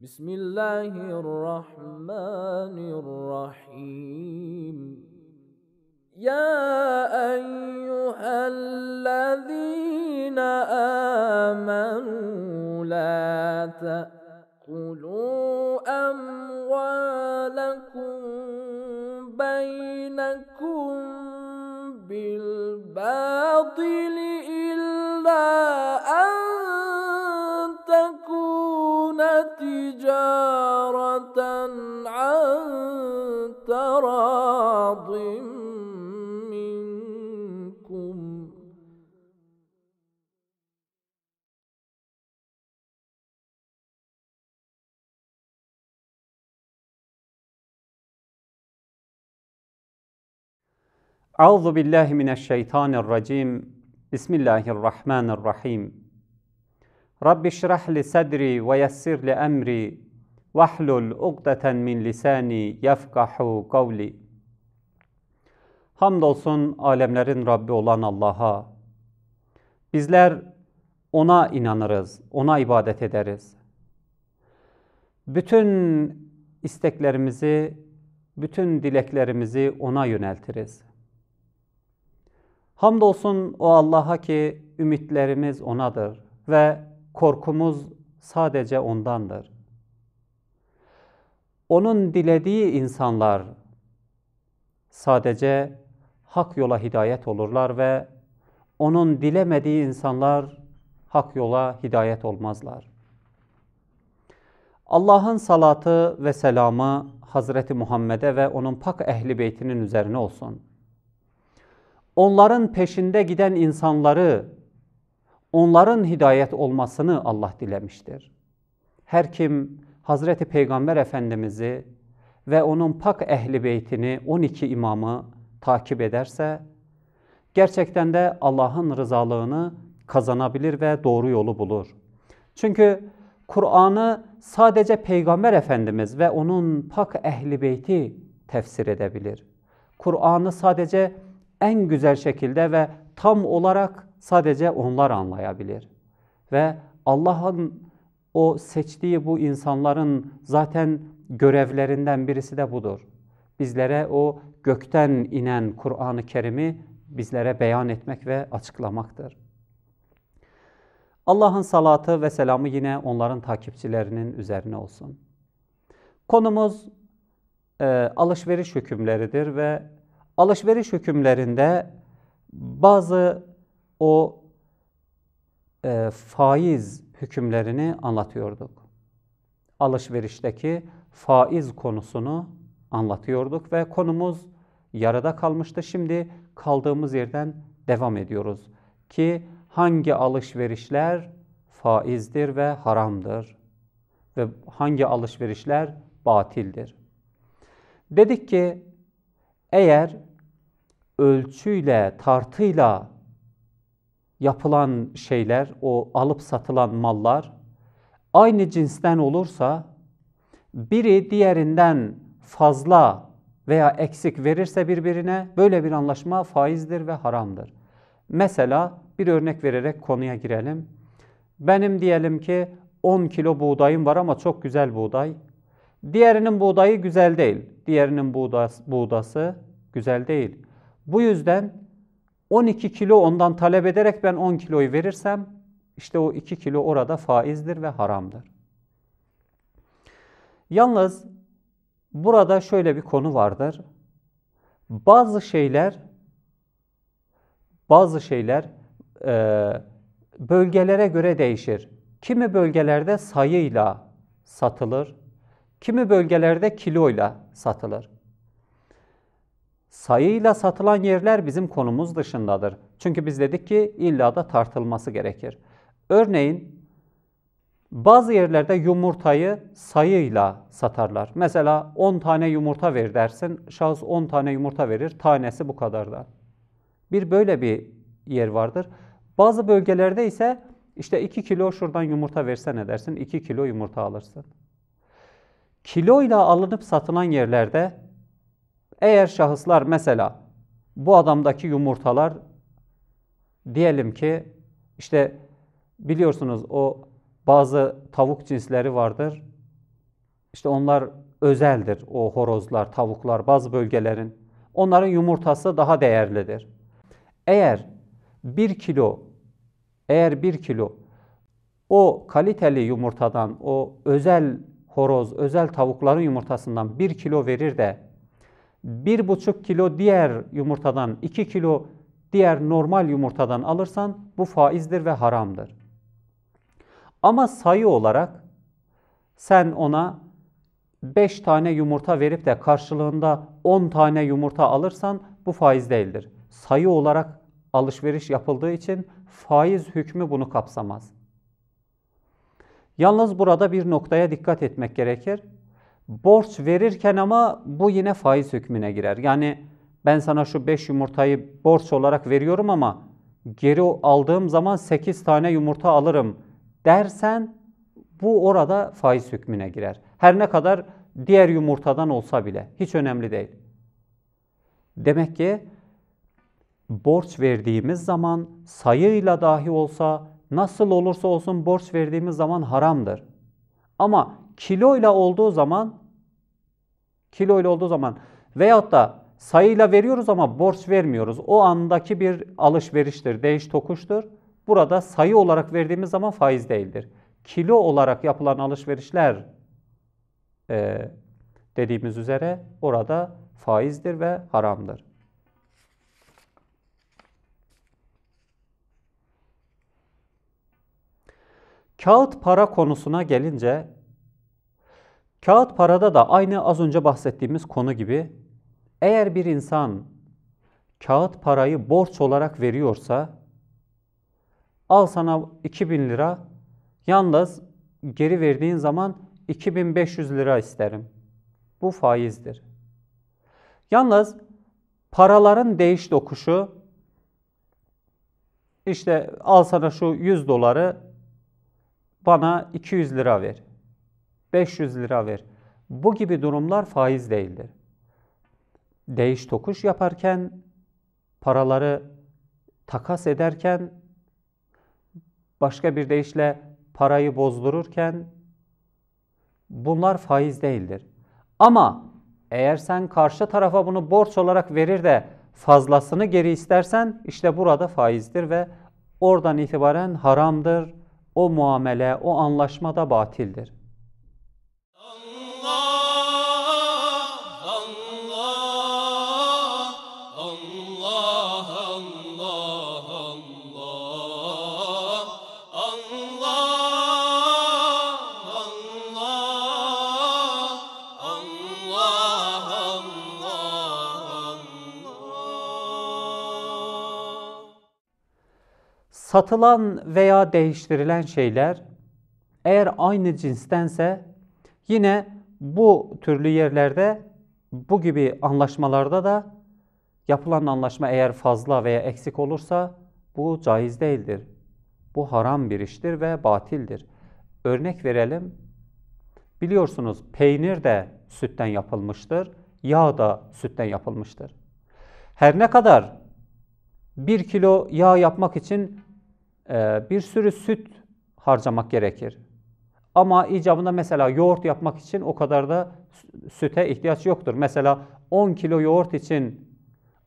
بسم الله الرحمن الرحيم يا ايها الذين امنوا لا تاكلوا اموالكم بينكم بالباطل Euzu billahi mineşşeytanirracim. Bismillahirrahmanirrahim. Rabbi şrah li sadri ve yessir li emri vahlul ugdeten min lisani yefkahu kavli. Hamdolsun alemlerin Rabbi olan Allah'a. Bizler ona inanırız, ona ibadet ederiz. Bütün isteklerimizi, bütün dileklerimizi ona yöneltiriz. Hamdolsun o Allah'a ki ümitlerimiz O'nadır ve korkumuz sadece O'ndandır. O'nun dilediği insanlar sadece hak yola hidayet olurlar ve O'nun dilemediği insanlar hak yola hidayet olmazlar. Allah'ın salatı ve selamı Hazreti Muhammed'e ve onun pak ehli beytinin üzerine olsun.'' onların peşinde giden insanları, onların hidayet olmasını Allah dilemiştir. Her kim Hazreti Peygamber Efendimiz'i ve onun pak ehli beytini 12 imamı takip ederse, gerçekten de Allah'ın rızalığını kazanabilir ve doğru yolu bulur. Çünkü Kur'an'ı sadece Peygamber Efendimiz ve onun pak ehli beyti tefsir edebilir. Kur'an'ı sadece en güzel şekilde ve tam olarak sadece onlar anlayabilir. Ve Allah'ın o seçtiği bu insanların zaten görevlerinden birisi de budur. Bizlere o gökten inen Kur'an-ı Kerim'i bizlere beyan etmek ve açıklamaktır. Allah'ın salatı ve selamı yine onların takipçilerinin üzerine olsun. Konumuz e, alışveriş hükümleridir ve alışveriş hükümlerinde bazı o e, faiz hükümlerini anlatıyorduk. Alışverişteki faiz konusunu anlatıyorduk ve konumuz yarıda kalmıştı. Şimdi kaldığımız yerden devam ediyoruz ki hangi alışverişler faizdir ve haramdır ve hangi alışverişler batildir. Dedik ki eğer ölçüyle, tartıyla yapılan şeyler, o alıp satılan mallar aynı cinsten olursa biri diğerinden fazla veya eksik verirse birbirine böyle bir anlaşma faizdir ve haramdır. Mesela bir örnek vererek konuya girelim. Benim diyelim ki 10 kilo buğdayım var ama çok güzel buğday. Diğerinin buğdayı güzel değil. Diğerinin buğdası, buğdası güzel değil. Bu yüzden 12 kilo ondan talep ederek ben 10 kiloyu verirsem işte o 2 kilo orada faizdir ve haramdır. Yalnız burada şöyle bir konu vardır. Bazı şeyler bazı şeyler e, bölgelere göre değişir. Kimi bölgelerde sayıyla satılır, kimi bölgelerde kiloyla satılır sayıyla satılan yerler bizim konumuz dışındadır. Çünkü biz dedik ki illa da tartılması gerekir. Örneğin bazı yerlerde yumurtayı sayıyla satarlar. Mesela 10 tane yumurta ver dersin, şahıs 10 tane yumurta verir, tanesi bu kadar da. Bir böyle bir yer vardır. Bazı bölgelerde ise işte 2 kilo şuradan yumurta versene dersin, 2 kilo yumurta alırsın. Kiloyla alınıp satılan yerlerde eğer şahıslar mesela bu adamdaki yumurtalar diyelim ki işte biliyorsunuz o bazı tavuk cinsleri vardır. İşte onlar özeldir o horozlar, tavuklar bazı bölgelerin. Onların yumurtası daha değerlidir. Eğer bir kilo, eğer bir kilo o kaliteli yumurtadan, o özel horoz, özel tavukların yumurtasından bir kilo verir de 1,5 kilo diğer yumurtadan 2 kilo diğer normal yumurtadan alırsan bu faizdir ve haramdır. Ama sayı olarak sen ona 5 tane yumurta verip de karşılığında 10 tane yumurta alırsan bu faiz değildir. Sayı olarak alışveriş yapıldığı için faiz hükmü bunu kapsamaz. Yalnız burada bir noktaya dikkat etmek gerekir borç verirken ama bu yine faiz hükmüne girer. Yani ben sana şu 5 yumurtayı borç olarak veriyorum ama geri aldığım zaman 8 tane yumurta alırım dersen bu orada faiz hükmüne girer. Her ne kadar diğer yumurtadan olsa bile hiç önemli değil. Demek ki borç verdiğimiz zaman sayıyla dahi olsa nasıl olursa olsun borç verdiğimiz zaman haramdır. Ama kiloyla olduğu zaman Kilo ile olduğu zaman veyahut da sayıyla veriyoruz ama borç vermiyoruz. O andaki bir alışveriştir, değiş tokuştur. Burada sayı olarak verdiğimiz zaman faiz değildir. Kilo olarak yapılan alışverişler e, dediğimiz üzere orada faizdir ve haramdır. Kağıt para konusuna gelince Kağıt parada da aynı az önce bahsettiğimiz konu gibi eğer bir insan kağıt parayı borç olarak veriyorsa al sana 2000 lira yalnız geri verdiğin zaman 2500 lira isterim. Bu faizdir. Yalnız paraların değiş dokuşu işte al sana şu 100 doları bana 200 lira ver. 500 lira ver. Bu gibi durumlar faiz değildir. Değiş tokuş yaparken, paraları takas ederken, başka bir deyişle parayı bozdururken bunlar faiz değildir. Ama eğer sen karşı tarafa bunu borç olarak verir de fazlasını geri istersen işte burada faizdir ve oradan itibaren haramdır. O muamele, o anlaşma da batildir. Satılan veya değiştirilen şeyler eğer aynı cinstense yine bu türlü yerlerde bu gibi anlaşmalarda da yapılan anlaşma eğer fazla veya eksik olursa bu caiz değildir. Bu haram bir iştir ve batildir. Örnek verelim. Biliyorsunuz peynir de sütten yapılmıştır, yağ da sütten yapılmıştır. Her ne kadar bir kilo yağ yapmak için ee, bir sürü süt harcamak gerekir. Ama icabında mesela yoğurt yapmak için o kadar da süte ihtiyaç yoktur. Mesela 10 kilo yoğurt için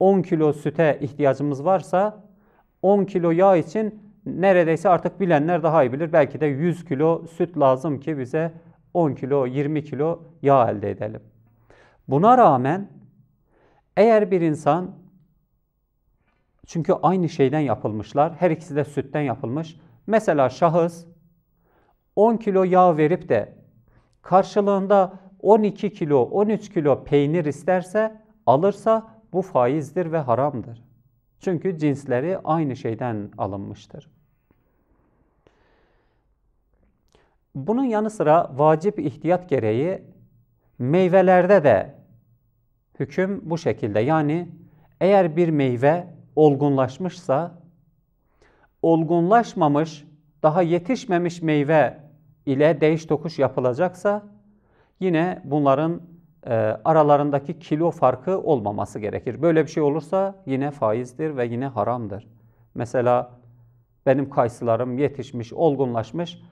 10 kilo süte ihtiyacımız varsa 10 kilo yağ için neredeyse artık bilenler daha iyi bilir. Belki de 100 kilo süt lazım ki bize 10 kilo 20 kilo yağ elde edelim. Buna rağmen eğer bir insan çünkü aynı şeyden yapılmışlar. Her ikisi de sütten yapılmış. Mesela şahıs 10 kilo yağ verip de karşılığında 12 kilo, 13 kilo peynir isterse, alırsa bu faizdir ve haramdır. Çünkü cinsleri aynı şeyden alınmıştır. Bunun yanı sıra vacip ihtiyat gereği meyvelerde de hüküm bu şekilde. Yani eğer bir meyve olgunlaşmışsa, olgunlaşmamış, daha yetişmemiş meyve ile değiş tokuş yapılacaksa yine bunların e, aralarındaki kilo farkı olmaması gerekir. Böyle bir şey olursa yine faizdir ve yine haramdır. Mesela benim kayısılarım yetişmiş, olgunlaşmış.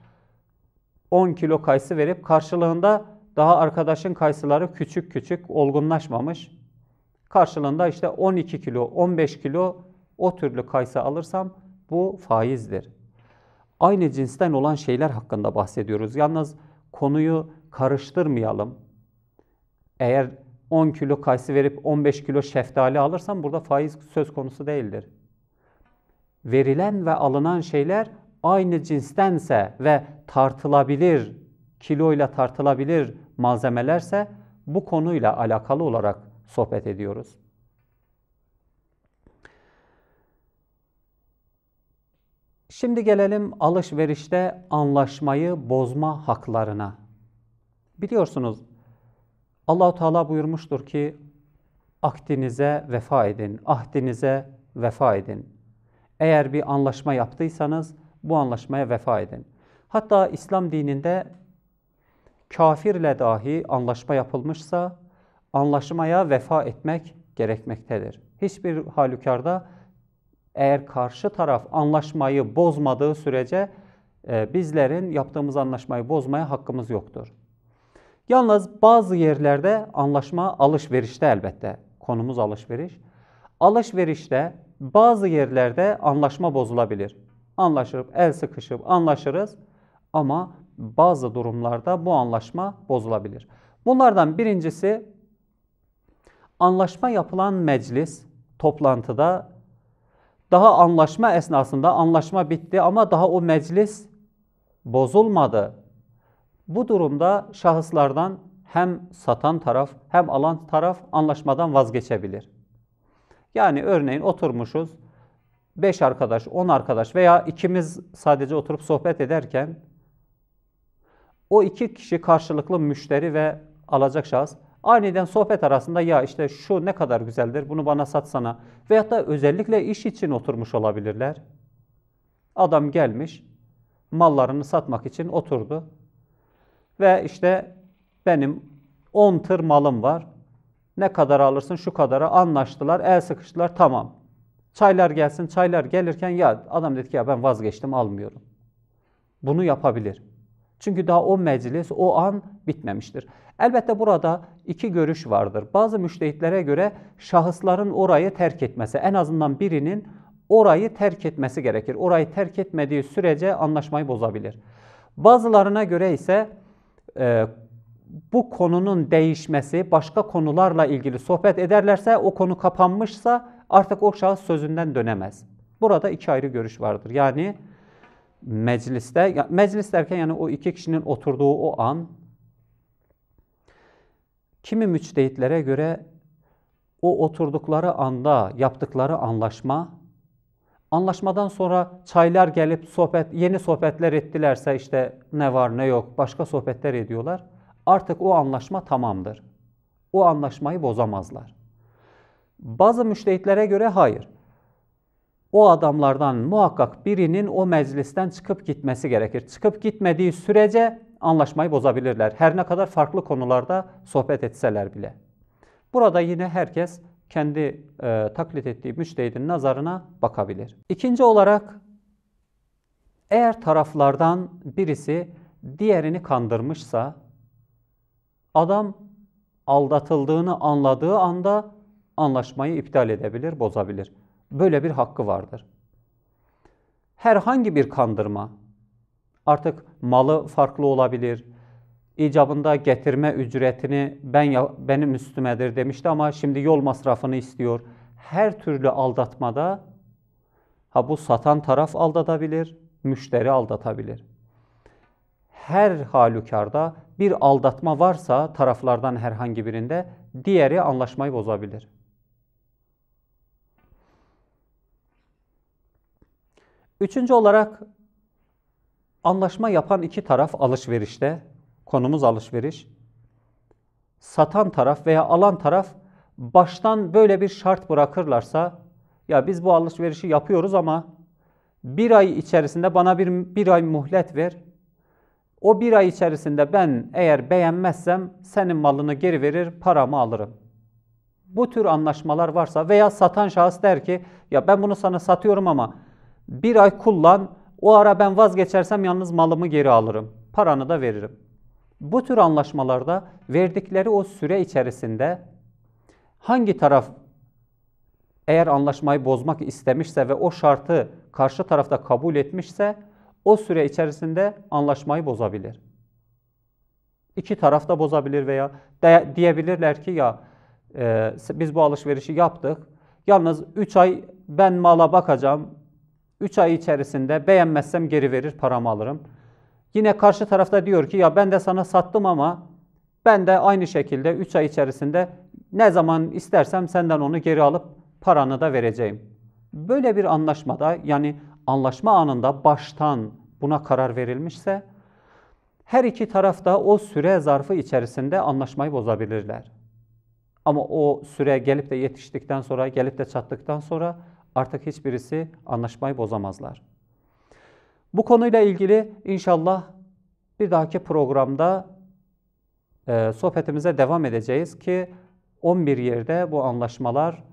10 kilo kayısı verip karşılığında daha arkadaşın kayısıları küçük küçük olgunlaşmamış. Karşılığında işte 12 kilo, 15 kilo o türlü kaysa alırsam bu faizdir. Aynı cinsten olan şeyler hakkında bahsediyoruz. Yalnız konuyu karıştırmayalım. Eğer 10 kilo kayısı verip 15 kilo şeftali alırsam burada faiz söz konusu değildir. Verilen ve alınan şeyler aynı cinstense ve tartılabilir, kiloyla tartılabilir malzemelerse bu konuyla alakalı olarak sohbet ediyoruz. Şimdi gelelim alışverişte anlaşmayı bozma haklarına. Biliyorsunuz Allahu Teala buyurmuştur ki akdinize vefa edin, ahdinize vefa edin. Eğer bir anlaşma yaptıysanız bu anlaşmaya vefa edin. Hatta İslam dininde kafirle dahi anlaşma yapılmışsa anlaşmaya vefa etmek gerekmektedir. Hiçbir halükarda eğer karşı taraf anlaşmayı bozmadığı sürece e, bizlerin yaptığımız anlaşmayı bozmaya hakkımız yoktur. Yalnız bazı yerlerde anlaşma alışverişte elbette. Konumuz alışveriş. Alışverişte bazı yerlerde anlaşma bozulabilir. Anlaşırıp el sıkışıp anlaşırız ama bazı durumlarda bu anlaşma bozulabilir. Bunlardan birincisi anlaşma yapılan meclis, toplantıda daha anlaşma esnasında anlaşma bitti ama daha o meclis bozulmadı. Bu durumda şahıslardan hem satan taraf hem alan taraf anlaşmadan vazgeçebilir. Yani örneğin oturmuşuz 5 arkadaş, 10 arkadaş veya ikimiz sadece oturup sohbet ederken o iki kişi karşılıklı müşteri ve alacak şahıs Aniden sohbet arasında ya işte şu ne kadar güzeldir bunu bana satsana veyahut da özellikle iş için oturmuş olabilirler. Adam gelmiş mallarını satmak için oturdu ve işte benim 10 tır malım var ne kadar alırsın şu kadara anlaştılar el sıkıştılar tamam. Çaylar gelsin çaylar gelirken ya adam dedi ki ya ben vazgeçtim almıyorum. Bunu yapabilir. Çünkü daha o meclis, o an bitmemiştir. Elbette burada iki görüş vardır. Bazı müştehitlere göre şahısların orayı terk etmesi, en azından birinin orayı terk etmesi gerekir. Orayı terk etmediği sürece anlaşmayı bozabilir. Bazılarına göre ise e, bu konunun değişmesi, başka konularla ilgili sohbet ederlerse, o konu kapanmışsa artık o şahıs sözünden dönemez. Burada iki ayrı görüş vardır. Yani mecliste, meclis derken yani o iki kişinin oturduğu o an, kimi müçtehitlere göre o oturdukları anda yaptıkları anlaşma, anlaşmadan sonra çaylar gelip sohbet, yeni sohbetler ettilerse işte ne var ne yok başka sohbetler ediyorlar. Artık o anlaşma tamamdır. O anlaşmayı bozamazlar. Bazı müştehitlere göre hayır o adamlardan muhakkak birinin o meclisten çıkıp gitmesi gerekir. Çıkıp gitmediği sürece anlaşmayı bozabilirler. Her ne kadar farklı konularda sohbet etseler bile. Burada yine herkes kendi e, taklit ettiği müçtehidin nazarına bakabilir. İkinci olarak eğer taraflardan birisi diğerini kandırmışsa adam aldatıldığını anladığı anda anlaşmayı iptal edebilir, bozabilir böyle bir hakkı vardır. Herhangi bir kandırma, artık malı farklı olabilir, icabında getirme ücretini ben benim üstümedir demişti ama şimdi yol masrafını istiyor. Her türlü aldatmada ha bu satan taraf aldatabilir, müşteri aldatabilir. Her halükarda bir aldatma varsa taraflardan herhangi birinde diğeri anlaşmayı bozabilir. Üçüncü olarak anlaşma yapan iki taraf alışverişte, konumuz alışveriş, satan taraf veya alan taraf baştan böyle bir şart bırakırlarsa, ya biz bu alışverişi yapıyoruz ama bir ay içerisinde bana bir, bir ay muhlet ver, o bir ay içerisinde ben eğer beğenmezsem senin malını geri verir, paramı alırım. Bu tür anlaşmalar varsa veya satan şahıs der ki ya ben bunu sana satıyorum ama bir ay kullan, o ara ben vazgeçersem yalnız malımı geri alırım, paranı da veririm. Bu tür anlaşmalarda verdikleri o süre içerisinde hangi taraf eğer anlaşmayı bozmak istemişse ve o şartı karşı tarafta kabul etmişse o süre içerisinde anlaşmayı bozabilir. İki taraf da bozabilir veya de, diyebilirler ki ya e, biz bu alışverişi yaptık. Yalnız 3 ay ben mala bakacağım, 3 ay içerisinde beğenmezsem geri verir paramı alırım. Yine karşı tarafta diyor ki ya ben de sana sattım ama ben de aynı şekilde 3 ay içerisinde ne zaman istersem senden onu geri alıp paranı da vereceğim. Böyle bir anlaşmada yani anlaşma anında baştan buna karar verilmişse her iki taraf da o süre zarfı içerisinde anlaşmayı bozabilirler. Ama o süre gelip de yetiştikten sonra, gelip de çattıktan sonra Artık hiçbirisi anlaşmayı bozamazlar. Bu konuyla ilgili inşallah bir dahaki programda e, sohbetimize devam edeceğiz ki 11 yerde bu anlaşmalar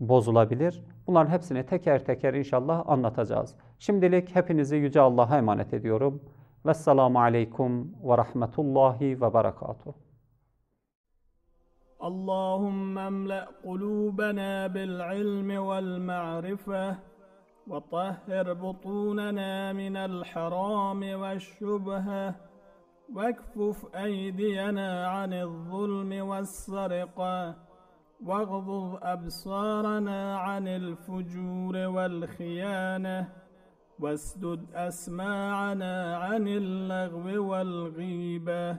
bozulabilir. Bunların hepsini teker teker inşallah anlatacağız. Şimdilik hepinizi Yüce Allah'a emanet ediyorum. Vesselamu Aleyküm ve Rahmetullahi ve Berekatuhu. اللهم املأ قلوبنا بالعلم والمعرفة وطهر بطوننا من الحرام والشبهة واكفف أيدينا عن الظلم والسرقة واغضض أبصارنا عن الفجور والخيانة واسدد أسماعنا عن اللغو والغيبة